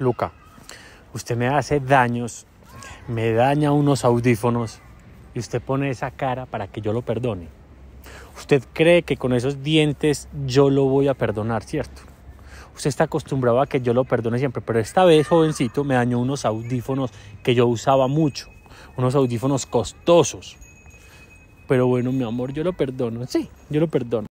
Luca, usted me hace daños, me daña unos audífonos y usted pone esa cara para que yo lo perdone. Usted cree que con esos dientes yo lo voy a perdonar, ¿cierto? Usted está acostumbrado a que yo lo perdone siempre, pero esta vez, jovencito, me dañó unos audífonos que yo usaba mucho, unos audífonos costosos. Pero bueno, mi amor, yo lo perdono, sí, yo lo perdono.